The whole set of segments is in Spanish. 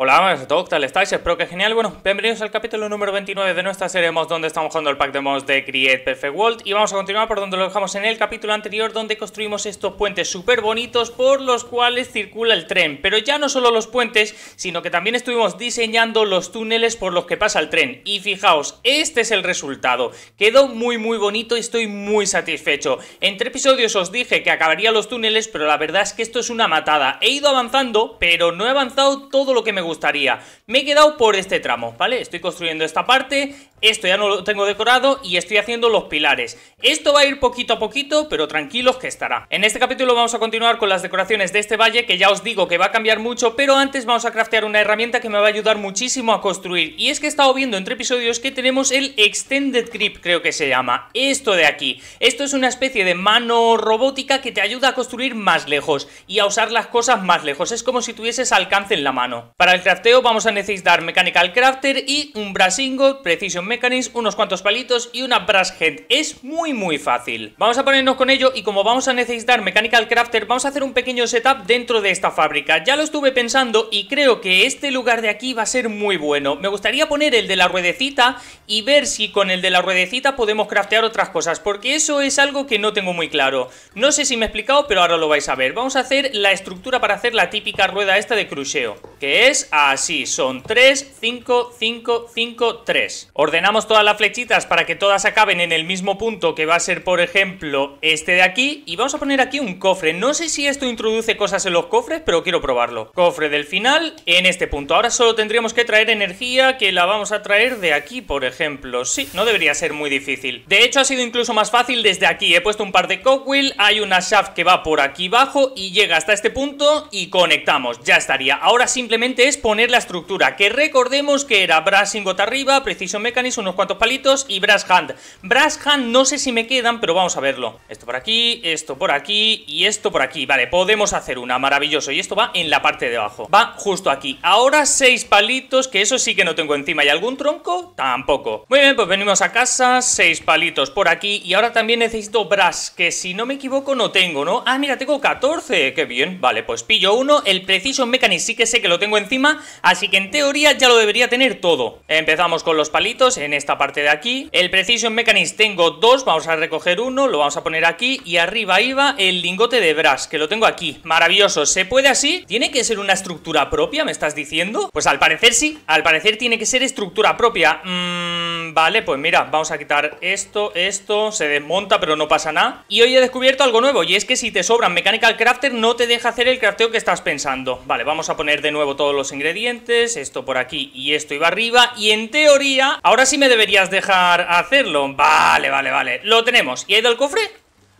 Hola, amigos de tal estáis? Espero que genial. Bueno, bienvenidos al capítulo número 29 de nuestra serie Mods, donde estamos jugando el pack de mods de Create Perfect World. Y vamos a continuar por donde lo dejamos en el capítulo anterior, donde construimos estos puentes súper bonitos por los cuales circula el tren. Pero ya no solo los puentes, sino que también estuvimos diseñando los túneles por los que pasa el tren. Y fijaos, este es el resultado. Quedó muy muy bonito y estoy muy satisfecho. Entre episodios os dije que acabaría los túneles, pero la verdad es que esto es una matada. He ido avanzando, pero no he avanzado todo lo que me gustaría. Me he quedado por este tramo, ¿vale? Estoy construyendo esta parte, esto ya no lo tengo decorado y estoy haciendo los pilares. Esto va a ir poquito a poquito, pero tranquilos que estará. En este capítulo vamos a continuar con las decoraciones de este valle, que ya os digo que va a cambiar mucho, pero antes vamos a craftear una herramienta que me va a ayudar muchísimo a construir. Y es que he estado viendo entre episodios que tenemos el Extended Grip, creo que se llama. Esto de aquí. Esto es una especie de mano robótica que te ayuda a construir más lejos y a usar las cosas más lejos. Es como si tuvieses alcance en la mano. Para crafteo vamos a necesitar Mechanical Crafter y un ingot, Precision Mechanics, unos cuantos palitos y una Brass Head. Es muy muy fácil. Vamos a ponernos con ello y como vamos a necesitar Mechanical Crafter vamos a hacer un pequeño setup dentro de esta fábrica. Ya lo estuve pensando y creo que este lugar de aquí va a ser muy bueno. Me gustaría poner el de la ruedecita y ver si con el de la ruedecita podemos craftear otras cosas porque eso es algo que no tengo muy claro. No sé si me he explicado pero ahora lo vais a ver. Vamos a hacer la estructura para hacer la típica rueda esta de cruceo que es así, son 3, 5, 5, 5, 3. Ordenamos todas las flechitas para que todas acaben en el mismo punto que va a ser, por ejemplo, este de aquí. Y vamos a poner aquí un cofre. No sé si esto introduce cosas en los cofres, pero quiero probarlo. Cofre del final en este punto. Ahora solo tendríamos que traer energía que la vamos a traer de aquí, por ejemplo. Sí, no debería ser muy difícil. De hecho, ha sido incluso más fácil desde aquí. He puesto un par de cockwheel, hay una shaft que va por aquí abajo y llega hasta este punto y conectamos. Ya estaría. Ahora simplemente es poner la estructura, que recordemos que era brass ingot arriba, precision mechanism, unos cuantos palitos y brass hand. Brass hand no sé si me quedan, pero vamos a verlo. Esto por aquí, esto por aquí y esto por aquí. Vale, podemos hacer una, maravilloso. Y esto va en la parte de abajo, va justo aquí. Ahora seis palitos, que eso sí que no tengo encima. ¿Y algún tronco? Tampoco. Muy bien, pues venimos a casa, seis palitos por aquí y ahora también necesito brass, que si no me equivoco no tengo, ¿no? Ah, mira, tengo 14, que bien. Vale, pues pillo uno, el precision mechanism sí que sé que lo tengo encima así que en teoría ya lo debería tener todo. Empezamos con los palitos en esta parte de aquí. El Precision Mechanics tengo dos, vamos a recoger uno, lo vamos a poner aquí y arriba iba el lingote de brass, que lo tengo aquí. Maravilloso, ¿se puede así? ¿Tiene que ser una estructura propia, me estás diciendo? Pues al parecer sí, al parecer tiene que ser estructura propia. Mmm, vale, pues mira, vamos a quitar esto, esto, se desmonta pero no pasa nada. Y hoy he descubierto algo nuevo y es que si te sobran Mechanical Crafter no te deja hacer el crafteo que estás pensando. Vale, vamos a poner de nuevo todos los ingredientes, esto por aquí y esto iba arriba, y en teoría, ahora sí me deberías dejar hacerlo. Vale, vale, vale, lo tenemos. ¿Y ha ido al cofre?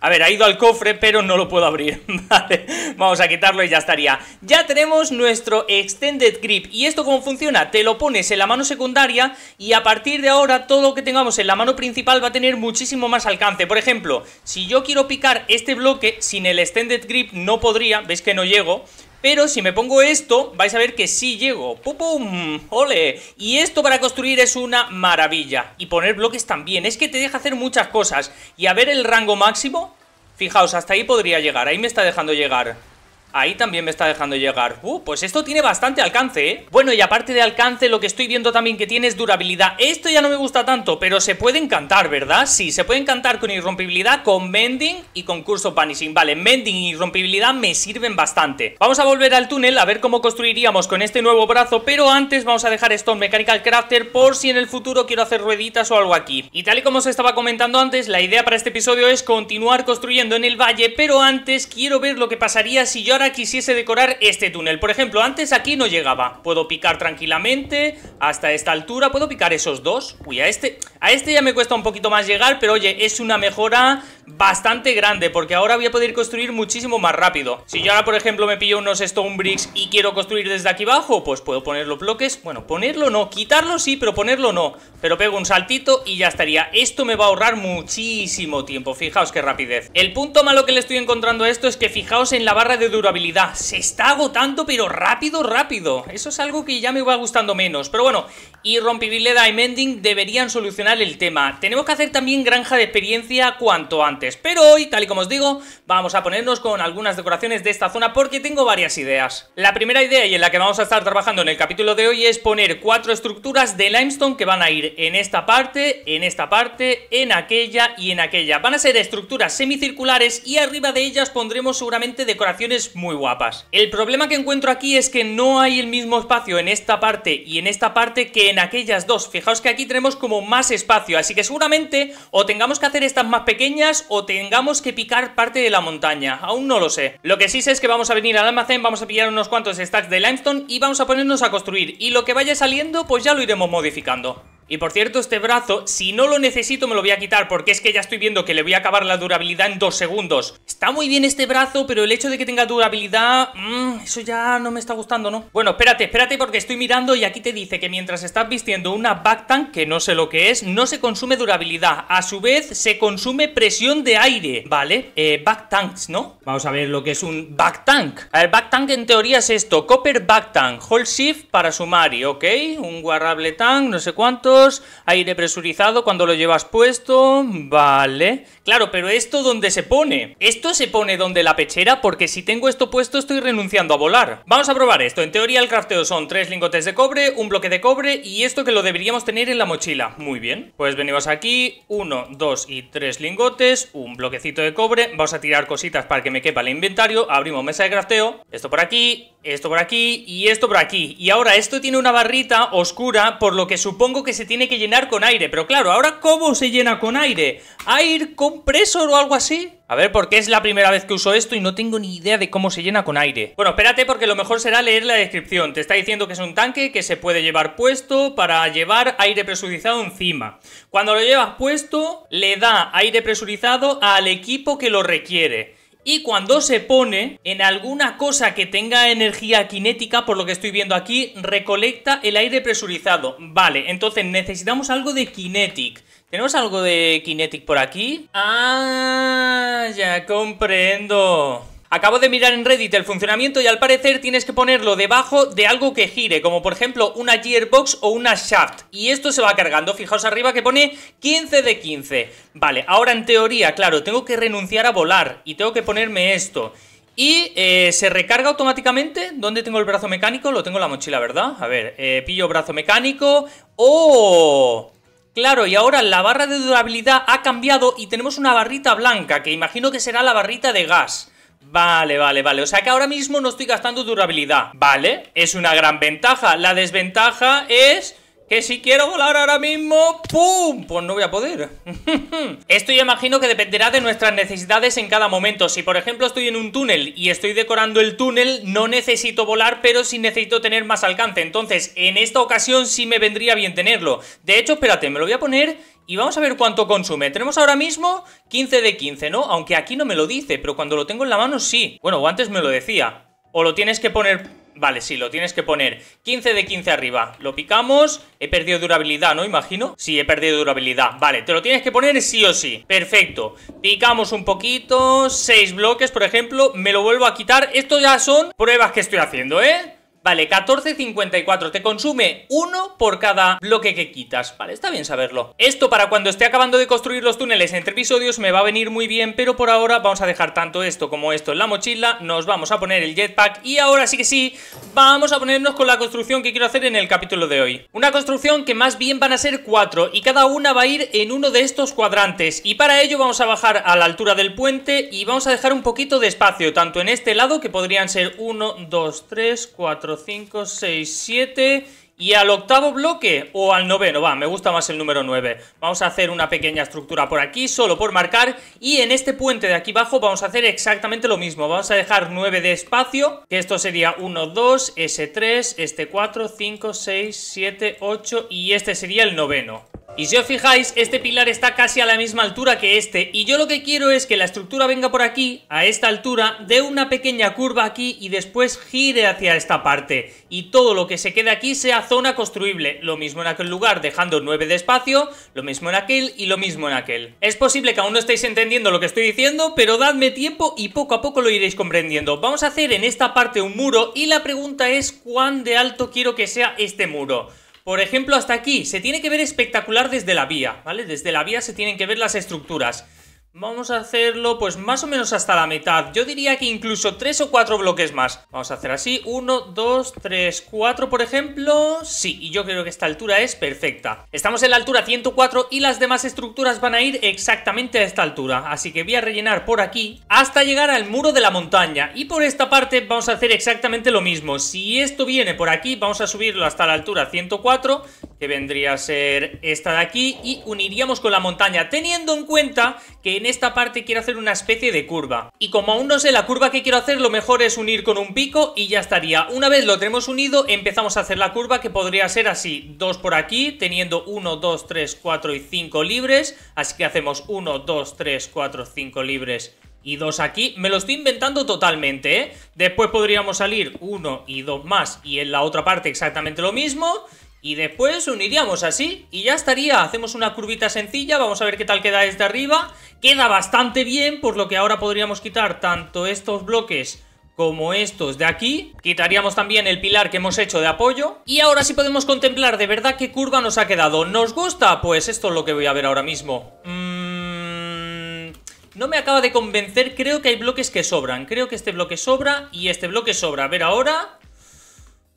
A ver, ha ido al cofre, pero no lo puedo abrir, vale, vamos a quitarlo y ya estaría. Ya tenemos nuestro Extended Grip, ¿y esto cómo funciona? Te lo pones en la mano secundaria y a partir de ahora todo lo que tengamos en la mano principal va a tener muchísimo más alcance. Por ejemplo, si yo quiero picar este bloque, sin el Extended Grip no podría, ¿veis que no llego? Pero si me pongo esto, vais a ver que sí llego. ¡Pum, pum! ¡Ole! Y esto para construir es una maravilla. Y poner bloques también. Es que te deja hacer muchas cosas. Y a ver el rango máximo. Fijaos, hasta ahí podría llegar. Ahí me está dejando llegar. Ahí también me está dejando llegar. Uh, pues esto tiene bastante alcance, ¿eh? Bueno, y aparte de alcance, lo que estoy viendo también que tiene es durabilidad. Esto ya no me gusta tanto, pero se puede encantar, ¿verdad? Sí, se puede encantar con irrompibilidad, con mending y con curso vanishing. Vale, mending y irrompibilidad me sirven bastante. Vamos a volver al túnel a ver cómo construiríamos con este nuevo brazo, pero antes vamos a dejar esto Mechanical Crafter por si en el futuro quiero hacer rueditas o algo aquí. Y tal y como os estaba comentando antes, la idea para este episodio es continuar construyendo en el valle, pero antes quiero ver lo que pasaría si yo ahora quisiese decorar este túnel. Por ejemplo, antes aquí no llegaba. Puedo picar tranquilamente hasta esta altura. Puedo picar esos dos. Uy, a este, a este ya me cuesta un poquito más llegar, pero oye, es una mejora bastante grande porque ahora voy a poder construir muchísimo más rápido. Si yo ahora, por ejemplo, me pillo unos stone bricks y quiero construir desde aquí abajo, pues puedo poner los bloques. Bueno, ponerlo no, quitarlo sí, pero ponerlo no. Pero pego un saltito y ya estaría. Esto me va a ahorrar muchísimo tiempo. Fijaos qué rapidez. El punto malo que le estoy encontrando a esto es que fijaos en la barra de duración habilidad, Se está agotando, pero rápido, rápido. Eso es algo que ya me va gustando menos. Pero bueno, irrompibilidad y mending deberían solucionar el tema. Tenemos que hacer también granja de experiencia cuanto antes. Pero hoy, tal y como os digo, vamos a ponernos con algunas decoraciones de esta zona porque tengo varias ideas. La primera idea y en la que vamos a estar trabajando en el capítulo de hoy es poner cuatro estructuras de limestone que van a ir en esta parte, en esta parte, en aquella y en aquella. Van a ser estructuras semicirculares y arriba de ellas pondremos seguramente decoraciones muy guapas. El problema que encuentro aquí es que no hay el mismo espacio en esta parte y en esta parte que en aquellas dos. Fijaos que aquí tenemos como más espacio, así que seguramente o tengamos que hacer estas más pequeñas o tengamos que picar parte de la montaña. Aún no lo sé. Lo que sí sé es que vamos a venir al almacén, vamos a pillar unos cuantos stacks de limestone y vamos a ponernos a construir. Y lo que vaya saliendo pues ya lo iremos modificando. Y por cierto, este brazo, si no lo necesito me lo voy a quitar porque es que ya estoy viendo que le voy a acabar la durabilidad en dos segundos. Está muy bien este brazo, pero el hecho de que tenga durabilidad... Mm, eso ya no me está gustando, ¿no? Bueno, espérate, espérate porque estoy mirando y aquí te dice que mientras estás vistiendo una tank que no sé lo que es, no se consume durabilidad. A su vez, se consume presión de aire, ¿vale? Eh, Backtanks, ¿no? Vamos a ver lo que es un Backtank. A ver, Backtank en teoría es esto. Copper Backtank, Hold Shift para sumari, ¿ok? Un guarrable Tank, no sé cuánto aire presurizado cuando lo llevas puesto, vale. Claro, pero ¿esto dónde se pone? Esto se pone donde la pechera porque si tengo esto puesto estoy renunciando a volar. Vamos a probar esto. En teoría el crafteo son tres lingotes de cobre, un bloque de cobre y esto que lo deberíamos tener en la mochila. Muy bien. Pues venimos aquí, uno, dos y tres lingotes, un bloquecito de cobre. Vamos a tirar cositas para que me quepa el inventario. Abrimos mesa de crafteo. Esto por aquí, esto por aquí y esto por aquí. Y ahora esto tiene una barrita oscura por lo que supongo que se tiene que llenar con aire. Pero claro, ahora ¿cómo se llena con aire? ¿Air compresor o algo así? A ver, porque es la primera vez que uso esto y no tengo ni idea de cómo se llena con aire. Bueno, espérate porque lo mejor será leer la descripción. Te está diciendo que es un tanque que se puede llevar puesto para llevar aire presurizado encima. Cuando lo llevas puesto, le da aire presurizado al equipo que lo requiere y cuando se pone en alguna cosa que tenga energía cinética, por lo que estoy viendo aquí, recolecta el aire presurizado. Vale, entonces necesitamos algo de kinetic. ¿Tenemos algo de kinetic por aquí? Ah, ya comprendo. Acabo de mirar en Reddit el funcionamiento y al parecer tienes que ponerlo debajo de algo que gire, como por ejemplo una gearbox o una shaft. Y esto se va cargando, fijaos arriba que pone 15 de 15. Vale, ahora en teoría, claro, tengo que renunciar a volar y tengo que ponerme esto. Y eh, se recarga automáticamente. ¿Dónde tengo el brazo mecánico? Lo tengo en la mochila, ¿verdad? A ver, eh, pillo brazo mecánico. ¡Oh! Claro, y ahora la barra de durabilidad ha cambiado y tenemos una barrita blanca, que imagino que será la barrita de gas. Vale, vale, vale. O sea que ahora mismo no estoy gastando durabilidad. Vale, es una gran ventaja. La desventaja es... Que si quiero volar ahora mismo, ¡pum! Pues no voy a poder. Esto yo imagino que dependerá de nuestras necesidades en cada momento. Si por ejemplo estoy en un túnel y estoy decorando el túnel, no necesito volar, pero sí necesito tener más alcance. Entonces, en esta ocasión sí me vendría bien tenerlo. De hecho, espérate, me lo voy a poner y vamos a ver cuánto consume. Tenemos ahora mismo 15 de 15, ¿no? Aunque aquí no me lo dice, pero cuando lo tengo en la mano sí. Bueno, antes me lo decía. O lo tienes que poner... Vale, sí, lo tienes que poner 15 de 15 arriba. Lo picamos. He perdido durabilidad, ¿no? Imagino. Sí, he perdido durabilidad. Vale, te lo tienes que poner sí o sí. Perfecto. Picamos un poquito. 6 bloques, por ejemplo. Me lo vuelvo a quitar. Esto ya son pruebas que estoy haciendo, ¿eh? Vale, 14,54. Te consume uno por cada bloque que quitas. Vale, está bien saberlo. Esto para cuando esté acabando de construir los túneles entre episodios me va a venir muy bien, pero por ahora vamos a dejar tanto esto como esto en la mochila. Nos vamos a poner el jetpack y ahora sí que sí, vamos a ponernos con la construcción que quiero hacer en el capítulo de hoy. Una construcción que más bien van a ser cuatro y cada una va a ir en uno de estos cuadrantes. Y para ello vamos a bajar a la altura del puente y vamos a dejar un poquito de espacio, tanto en este lado que podrían ser 1, 2, 3, 4, 5, 6, 7 y al octavo bloque o al noveno, va, me gusta más el número 9. Vamos a hacer una pequeña estructura por aquí, solo por marcar, y en este puente de aquí abajo vamos a hacer exactamente lo mismo. Vamos a dejar 9 de espacio, que esto sería 1, 2, S3, este 4, 5, 6, 7, 8 y este sería el noveno. Y si os fijáis, este pilar está casi a la misma altura que este, y yo lo que quiero es que la estructura venga por aquí, a esta altura, dé una pequeña curva aquí y después gire hacia esta parte, y todo lo que se quede aquí sea zona construible, lo mismo en aquel lugar, dejando 9 de espacio, lo mismo en aquel y lo mismo en aquel. Es posible que aún no estéis entendiendo lo que estoy diciendo, pero dadme tiempo y poco a poco lo iréis comprendiendo. Vamos a hacer en esta parte un muro, y la pregunta es cuán de alto quiero que sea este muro. Por ejemplo, hasta aquí se tiene que ver espectacular desde la vía, ¿vale? Desde la vía se tienen que ver las estructuras. Vamos a hacerlo pues más o menos hasta la mitad. Yo diría que incluso tres o cuatro bloques más. Vamos a hacer así. 1, 2, 3, 4 por ejemplo. Sí, y yo creo que esta altura es perfecta. Estamos en la altura 104 y las demás estructuras van a ir exactamente a esta altura. Así que voy a rellenar por aquí hasta llegar al muro de la montaña. Y por esta parte vamos a hacer exactamente lo mismo. Si esto viene por aquí, vamos a subirlo hasta la altura 104, que vendría a ser esta de aquí. Y uniríamos con la montaña, teniendo en cuenta que en esta parte quiero hacer una especie de curva. Y como aún no sé la curva que quiero hacer, lo mejor es unir con un pico y ya estaría. Una vez lo tenemos unido, empezamos a hacer la curva que podría ser así. Dos por aquí, teniendo 1, 2, 3, 4 y 5 libres. Así que hacemos 1, 2, 3, 4, 5 libres y 2 aquí. Me lo estoy inventando totalmente, ¿eh? Después podríamos salir 1 y 2 más y en la otra parte exactamente lo mismo. Y después uniríamos así y ya estaría. Hacemos una curvita sencilla, vamos a ver qué tal queda desde arriba. Queda bastante bien, por lo que ahora podríamos quitar tanto estos bloques como estos de aquí. Quitaríamos también el pilar que hemos hecho de apoyo. Y ahora sí podemos contemplar de verdad qué curva nos ha quedado. ¿Nos gusta? Pues esto es lo que voy a ver ahora mismo. Mm, no me acaba de convencer, creo que hay bloques que sobran. Creo que este bloque sobra y este bloque sobra. A ver ahora...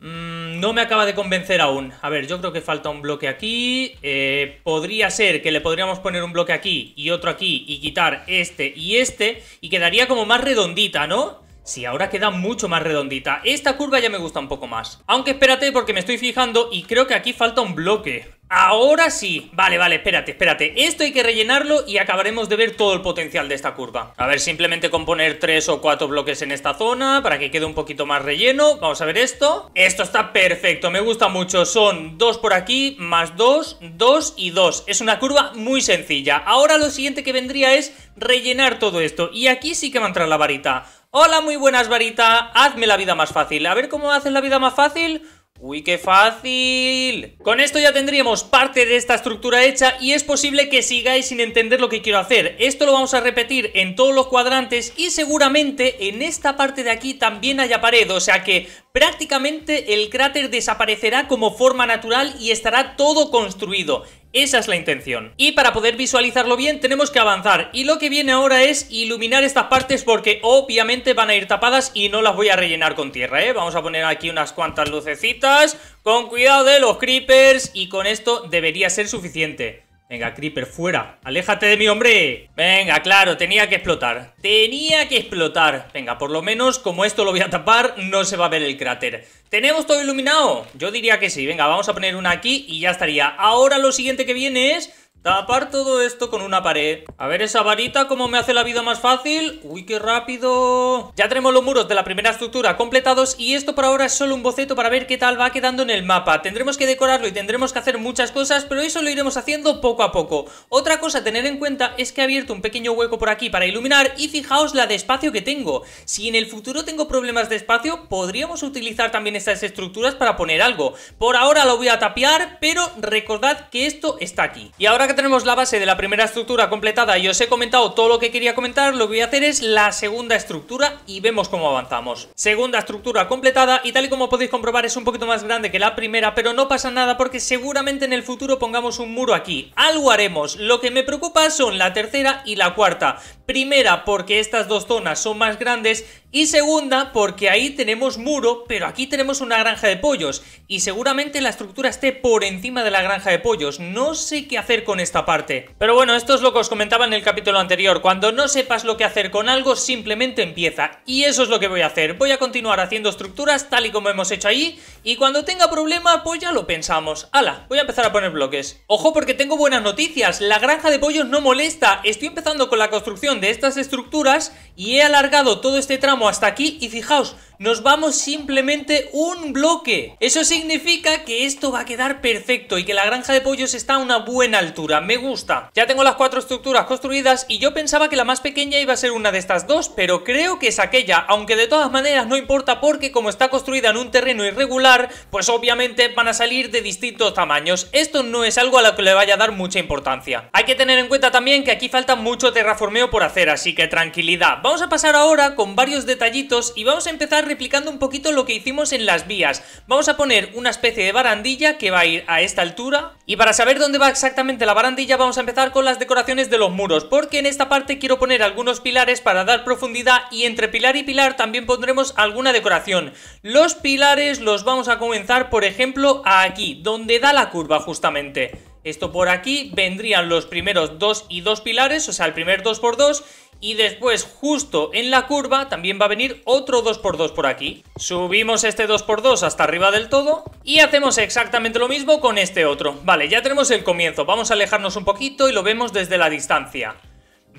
Mm, no me acaba de convencer aún. A ver, yo creo que falta un bloque aquí. Eh, podría ser que le podríamos poner un bloque aquí y otro aquí y quitar este y este. Y quedaría como más redondita, ¿no? Sí, ahora queda mucho más redondita. Esta curva ya me gusta un poco más. Aunque espérate porque me estoy fijando y creo que aquí falta un bloque. Ahora sí. Vale, vale, espérate, espérate. Esto hay que rellenarlo y acabaremos de ver todo el potencial de esta curva. A ver, simplemente con poner tres o cuatro bloques en esta zona para que quede un poquito más relleno. Vamos a ver esto. Esto está perfecto, me gusta mucho. Son dos por aquí, más dos, dos y dos. Es una curva muy sencilla. Ahora lo siguiente que vendría es rellenar todo esto. Y aquí sí que va a entrar la varita. Hola, muy buenas, varita. Hazme la vida más fácil. A ver cómo hacen la vida más fácil. ¡Uy, qué fácil! Con esto ya tendríamos parte de esta estructura hecha y es posible que sigáis sin entender lo que quiero hacer. Esto lo vamos a repetir en todos los cuadrantes y seguramente en esta parte de aquí también haya pared, o sea que prácticamente el cráter desaparecerá como forma natural y estará todo construido. Esa es la intención. Y para poder visualizarlo bien tenemos que avanzar. Y lo que viene ahora es iluminar estas partes porque obviamente van a ir tapadas y no las voy a rellenar con tierra, ¿eh? Vamos a poner aquí unas cuantas lucecitas con cuidado de los creepers y con esto debería ser suficiente. Venga, Creeper, fuera. ¡Aléjate de mi hombre! Venga, claro, tenía que explotar. Tenía que explotar. Venga, por lo menos, como esto lo voy a tapar, no se va a ver el cráter. ¿Tenemos todo iluminado? Yo diría que sí. Venga, vamos a poner una aquí y ya estaría. Ahora lo siguiente que viene es Tapar todo esto con una pared. A ver esa varita, cómo me hace la vida más fácil. Uy, qué rápido. Ya tenemos los muros de la primera estructura completados y esto por ahora es solo un boceto para ver qué tal va quedando en el mapa. Tendremos que decorarlo y tendremos que hacer muchas cosas, pero eso lo iremos haciendo poco a poco. Otra cosa a tener en cuenta es que he abierto un pequeño hueco por aquí para iluminar y fijaos la de espacio que tengo. Si en el futuro tengo problemas de espacio, podríamos utilizar también estas estructuras para poner algo. Por ahora lo voy a tapiar, pero recordad que esto está aquí. Y ahora que tenemos la base de la primera estructura completada y os he comentado todo lo que quería comentar, lo que voy a hacer es la segunda estructura y vemos cómo avanzamos. Segunda estructura completada y tal y como podéis comprobar es un poquito más grande que la primera, pero no pasa nada porque seguramente en el futuro pongamos un muro aquí. Algo haremos, lo que me preocupa son la tercera y la cuarta. Primera, porque estas dos zonas son más grandes. Y segunda, porque ahí tenemos muro, pero aquí tenemos una granja de pollos. Y seguramente la estructura esté por encima de la granja de pollos. No sé qué hacer con esta parte. Pero bueno, esto es lo que os comentaba en el capítulo anterior. Cuando no sepas lo que hacer con algo, simplemente empieza. Y eso es lo que voy a hacer. Voy a continuar haciendo estructuras tal y como hemos hecho ahí. Y cuando tenga problema, pues ya lo pensamos. ¡Hala! Voy a empezar a poner bloques. Ojo porque tengo buenas noticias. La granja de pollos no molesta. Estoy empezando con la construcción de estas estructuras y he alargado todo este tramo hasta aquí y fijaos, nos vamos simplemente un bloque. Eso significa que esto va a quedar perfecto y que la granja de pollos está a una buena altura. Me gusta. Ya tengo las cuatro estructuras construidas y yo pensaba que la más pequeña iba a ser una de estas dos, pero creo que es aquella, aunque de todas maneras no importa porque como está construida en un terreno irregular, pues obviamente van a salir de distintos tamaños. Esto no es algo a lo que le vaya a dar mucha importancia. Hay que tener en cuenta también que aquí falta mucho terraformeo por hacer, así que tranquilidad. Vamos a pasar ahora con varios detallitos y vamos a empezar replicando un poquito lo que hicimos en las vías. Vamos a poner una especie de barandilla que va a ir a esta altura. Y para saber dónde va exactamente la barandilla vamos a empezar con las decoraciones de los muros. Porque en esta parte quiero poner algunos pilares para dar profundidad y entre pilar y pilar también pondremos alguna decoración. Los pilares los vamos a comenzar por ejemplo aquí, donde da la curva justamente. Esto por aquí vendrían los primeros dos y dos pilares, o sea, el primer dos por dos y después justo en la curva también va a venir otro 2x2 por aquí. Subimos este 2x2 hasta arriba del todo y hacemos exactamente lo mismo con este otro. Vale, ya tenemos el comienzo, vamos a alejarnos un poquito y lo vemos desde la distancia.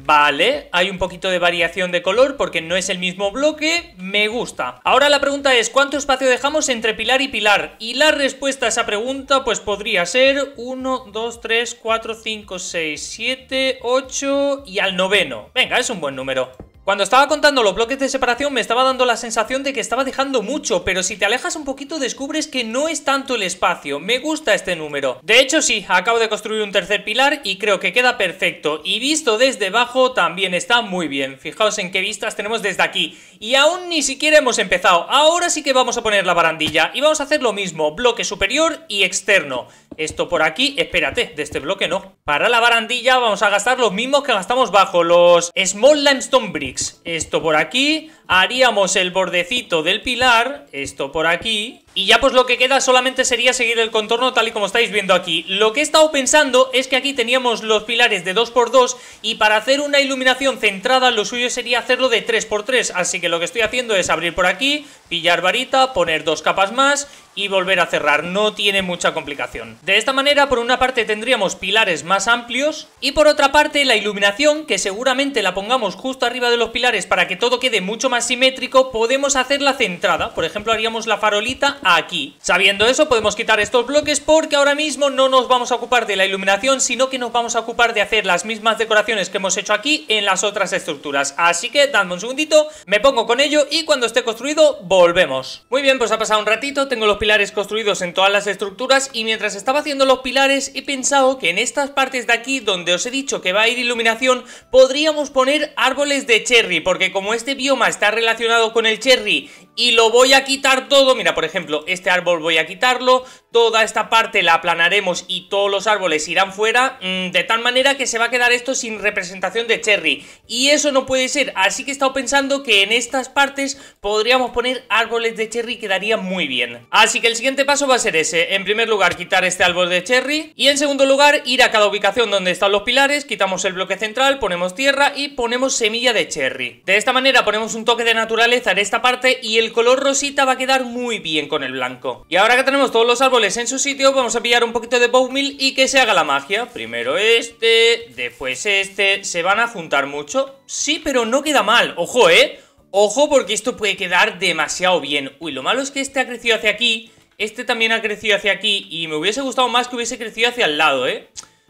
Vale, hay un poquito de variación de color porque no es el mismo bloque, me gusta. Ahora la pregunta es, ¿cuánto espacio dejamos entre pilar y pilar? Y la respuesta a esa pregunta pues podría ser 1, 2, 3, 4, 5, 6, 7, 8 y al noveno. Venga, es un buen número. Cuando estaba contando los bloques de separación me estaba dando la sensación de que estaba dejando mucho, pero si te alejas un poquito descubres que no es tanto el espacio. Me gusta este número. De hecho sí, acabo de construir un tercer pilar y creo que queda perfecto. Y visto desde abajo también está muy bien. Fijaos en qué vistas tenemos desde aquí. Y aún ni siquiera hemos empezado. Ahora sí que vamos a poner la barandilla y vamos a hacer lo mismo, bloque superior y externo. Esto por aquí, espérate, de este bloque no. Para la barandilla vamos a gastar los mismos que gastamos bajo los Small Limestone Bricks. Esto por aquí, haríamos el bordecito del pilar, esto por aquí, y ya pues lo que queda solamente sería seguir el contorno tal y como estáis viendo aquí. Lo que he estado pensando es que aquí teníamos los pilares de 2x2 y para hacer una iluminación centrada lo suyo sería hacerlo de 3x3. Así que lo que estoy haciendo es abrir por aquí, pillar varita, poner dos capas más y volver a cerrar, no tiene mucha complicación. De esta manera, por una parte tendríamos pilares más amplios y por otra parte la iluminación, que seguramente la pongamos justo arriba de los pilares para que todo quede mucho más simétrico, podemos hacerla centrada. Por ejemplo, haríamos la farolita aquí. Sabiendo eso, podemos quitar estos bloques porque ahora mismo no nos vamos a ocupar de la iluminación, sino que nos vamos a ocupar de hacer las mismas decoraciones que hemos hecho aquí en las otras estructuras. Así que Dame un segundito, me pongo con ello y cuando esté construido, volvemos. Muy bien, pues ha pasado un ratito, tengo los pilares construidos en todas las estructuras y mientras estaba haciendo los pilares he pensado que en estas partes de aquí donde os he dicho que va a ir iluminación, podríamos poner árboles de cherry, porque como este bioma está relacionado con el cherry y lo voy a quitar todo, mira por ejemplo este árbol voy a quitarlo, toda esta parte la aplanaremos y todos los árboles irán fuera, mm, de tal manera que se va a quedar esto sin representación de Cherry. Y eso no puede ser, así que he estado pensando que en estas partes podríamos poner árboles de Cherry quedaría muy bien. Así que el siguiente paso va a ser ese, en primer lugar quitar este árbol de Cherry y en segundo lugar ir a cada ubicación donde están los pilares, quitamos el bloque central, ponemos tierra y ponemos semilla de Cherry. De esta manera ponemos un toque de naturaleza en esta parte y el color rosita va a quedar muy bien con el blanco. Y ahora que tenemos todos los árboles en su sitio, vamos a pillar un poquito de bowmill y que se haga la magia. Primero este, después este, ¿se van a juntar mucho? Sí, pero no queda mal, ojo, ¿eh? Ojo porque esto puede quedar demasiado bien. Uy, lo malo es que este ha crecido hacia aquí, este también ha crecido hacia aquí y me hubiese gustado más que hubiese crecido hacia el lado, ¿eh?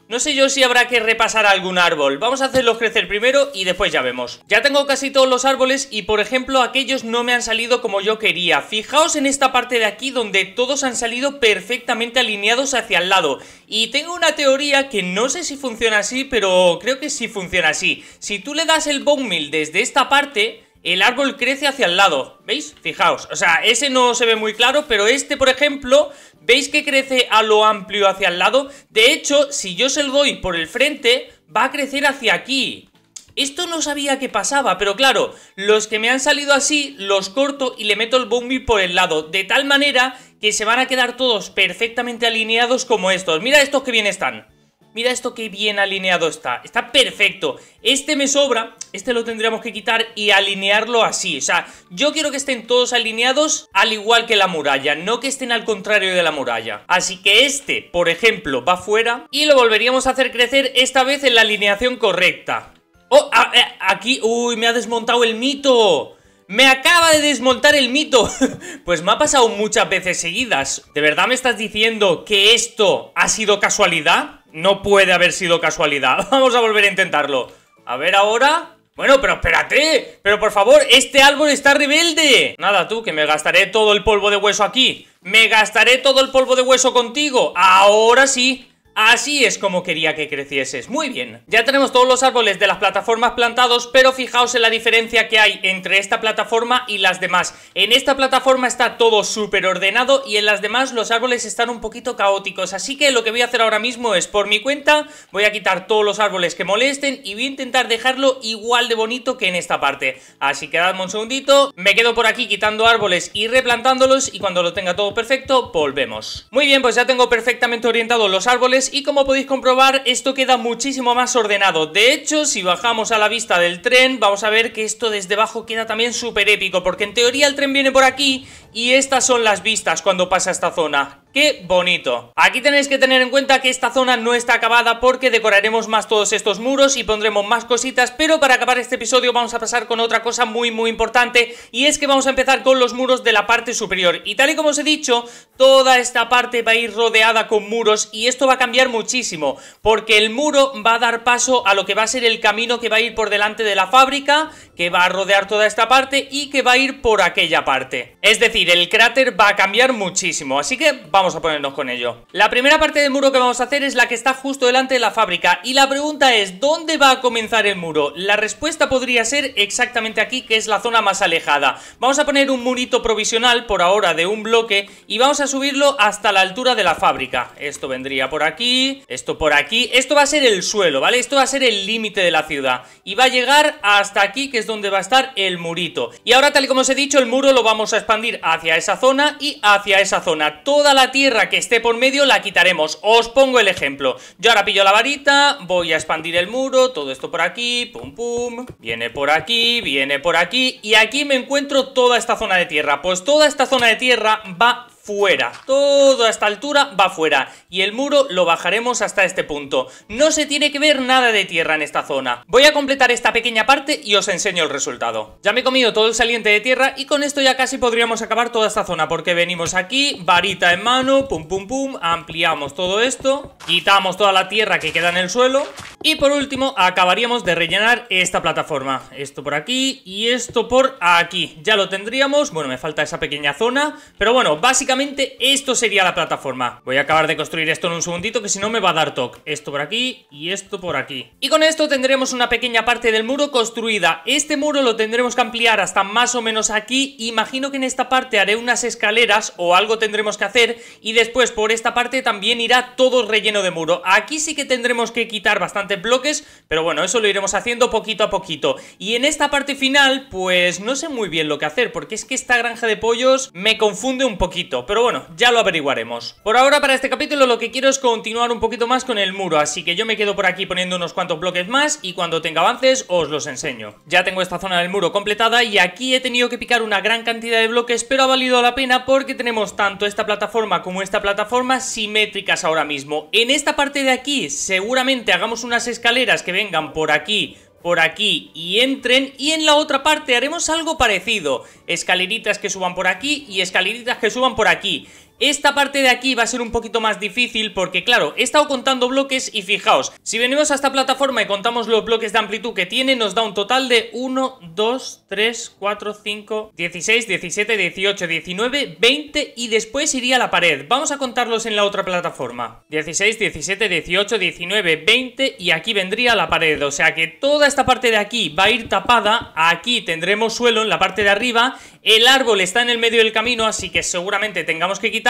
No sé yo si habrá que repasar algún árbol. Vamos a hacerlos crecer primero y después ya vemos. Ya tengo casi todos los árboles y, por ejemplo, aquellos no me han salido como yo quería. Fijaos en esta parte de aquí donde todos han salido perfectamente alineados hacia el lado. Y tengo una teoría que no sé si funciona así, pero creo que sí funciona así. Si tú le das el bone meal desde esta parte el árbol crece hacia el lado, ¿veis? Fijaos, o sea, ese no se ve muy claro, pero este, por ejemplo, ¿veis que crece a lo amplio hacia el lado? De hecho, si yo se lo doy por el frente, va a crecer hacia aquí. Esto no sabía que pasaba, pero claro, los que me han salido así, los corto y le meto el bombi por el lado, de tal manera que se van a quedar todos perfectamente alineados como estos. Mira estos que bien están. Mira esto que bien alineado está. Está perfecto. Este me sobra, este lo tendríamos que quitar y alinearlo así. O sea, yo quiero que estén todos alineados al igual que la muralla, no que estén al contrario de la muralla. Así que este, por ejemplo, va fuera y lo volveríamos a hacer crecer esta vez en la alineación correcta. ¡Oh! Ah, eh, aquí... ¡Uy! Me ha desmontado el mito. ¡Me acaba de desmontar el mito! pues me ha pasado muchas veces seguidas. ¿De verdad me estás diciendo que esto ha sido casualidad? No puede haber sido casualidad. Vamos a volver a intentarlo. A ver ahora... Bueno, pero espérate, pero por favor, este árbol está rebelde Nada tú, que me gastaré todo el polvo de hueso aquí Me gastaré todo el polvo de hueso contigo Ahora sí Así es como quería que crecieses. Muy bien. Ya tenemos todos los árboles de las plataformas plantados, pero fijaos en la diferencia que hay entre esta plataforma y las demás. En esta plataforma está todo súper ordenado y en las demás los árboles están un poquito caóticos. Así que lo que voy a hacer ahora mismo es, por mi cuenta, voy a quitar todos los árboles que molesten y voy a intentar dejarlo igual de bonito que en esta parte. Así que dadme un segundito. Me quedo por aquí quitando árboles y replantándolos y cuando lo tenga todo perfecto, volvemos. Muy bien, pues ya tengo perfectamente orientados los árboles y como podéis comprobar esto queda muchísimo más ordenado. De hecho, si bajamos a la vista del tren, vamos a ver que esto desde abajo queda también súper épico, porque en teoría el tren viene por aquí y estas son las vistas cuando pasa esta zona. ¡Qué bonito! Aquí tenéis que tener en cuenta que esta zona no está acabada porque decoraremos más todos estos muros y pondremos más cositas, pero para acabar este episodio vamos a pasar con otra cosa muy muy importante y es que vamos a empezar con los muros de la parte superior. Y tal y como os he dicho, toda esta parte va a ir rodeada con muros y esto va a cambiar muchísimo porque el muro va a dar paso a lo que va a ser el camino que va a ir por delante de la fábrica, que va a rodear toda esta parte y que va a ir por aquella parte. Es decir, el cráter va a cambiar muchísimo, así que vamos vamos a ponernos con ello. La primera parte del muro que vamos a hacer es la que está justo delante de la fábrica. Y la pregunta es, ¿dónde va a comenzar el muro? La respuesta podría ser exactamente aquí, que es la zona más alejada. Vamos a poner un murito provisional, por ahora, de un bloque. Y vamos a subirlo hasta la altura de la fábrica. Esto vendría por aquí, esto por aquí. Esto va a ser el suelo, ¿vale? Esto va a ser el límite de la ciudad. Y va a llegar hasta aquí, que es donde va a estar el murito. Y ahora, tal y como os he dicho, el muro lo vamos a expandir hacia esa zona y hacia esa zona. Toda la tierra que esté por medio la quitaremos. Os pongo el ejemplo. Yo ahora pillo la varita, voy a expandir el muro, todo esto por aquí, pum pum, viene por aquí, viene por aquí, y aquí me encuentro toda esta zona de tierra. Pues toda esta zona de tierra va fuera. toda esta altura va fuera. Y el muro lo bajaremos hasta este punto. No se tiene que ver nada de tierra en esta zona. Voy a completar esta pequeña parte y os enseño el resultado. Ya me he comido todo el saliente de tierra y con esto ya casi podríamos acabar toda esta zona. Porque venimos aquí, varita en mano, pum pum pum, ampliamos todo esto. Quitamos toda la tierra que queda en el suelo. Y por último acabaríamos de rellenar esta plataforma. Esto por aquí y esto por aquí. Ya lo tendríamos. Bueno, me falta esa pequeña zona. Pero bueno, básicamente esto sería la plataforma. Voy a acabar de construir esto en un segundito que si no me va a dar toque. Esto por aquí y esto por aquí. Y con esto tendremos una pequeña parte del muro construida. Este muro lo tendremos que ampliar hasta más o menos aquí. Imagino que en esta parte haré unas escaleras o algo tendremos que hacer y después por esta parte también irá todo relleno de muro. Aquí sí que tendremos que quitar bastantes bloques, pero bueno, eso lo iremos haciendo poquito a poquito. Y en esta parte final, pues no sé muy bien lo que hacer, porque es que esta granja de pollos me confunde un poquito pero bueno, ya lo averiguaremos. Por ahora, para este capítulo, lo que quiero es continuar un poquito más con el muro, así que yo me quedo por aquí poniendo unos cuantos bloques más y cuando tenga avances os los enseño. Ya tengo esta zona del muro completada y aquí he tenido que picar una gran cantidad de bloques, pero ha valido la pena porque tenemos tanto esta plataforma como esta plataforma simétricas ahora mismo. En esta parte de aquí seguramente hagamos unas escaleras que vengan por aquí por aquí y entren y en la otra parte haremos algo parecido, escaleritas que suban por aquí y escaleritas que suban por aquí esta parte de aquí va a ser un poquito más difícil porque, claro, he estado contando bloques y fijaos, si venimos a esta plataforma y contamos los bloques de amplitud que tiene, nos da un total de 1, 2, 3, 4, 5, 16, 17, 18, 19, 20 y después iría la pared. Vamos a contarlos en la otra plataforma. 16, 17, 18, 19, 20 y aquí vendría la pared. O sea que toda esta parte de aquí va a ir tapada, aquí tendremos suelo en la parte de arriba, el árbol está en el medio del camino, así que seguramente tengamos que quitar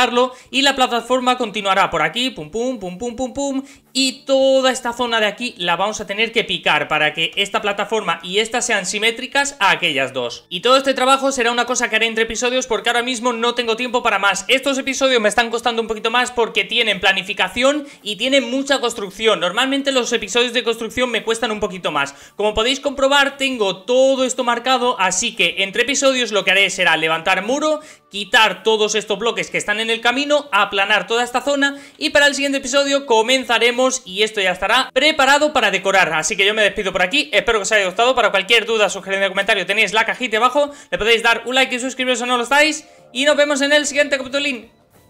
y la plataforma continuará por aquí, pum pum, pum pum pum pum y toda esta zona de aquí la vamos a tener que picar para que esta plataforma y esta sean simétricas a aquellas dos. Y todo este trabajo será una cosa que haré entre episodios porque ahora mismo no tengo tiempo para más. Estos episodios me están costando un poquito más porque tienen planificación y tienen mucha construcción. Normalmente los episodios de construcción me cuestan un poquito más. Como podéis comprobar tengo todo esto marcado así que entre episodios lo que haré será levantar muro, quitar todos estos bloques que están en el camino, aplanar toda esta zona y para el siguiente episodio comenzaremos y esto ya estará preparado para decorar. Así que yo me despido por aquí, espero que os haya gustado, para cualquier duda, sugerencia de comentario tenéis la cajita abajo, le podéis dar un like y suscribiros si no lo estáis y nos vemos en el siguiente capítulo.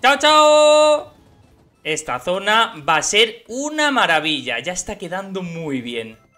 ¡Chao, chao! Esta zona va a ser una maravilla, ya está quedando muy bien.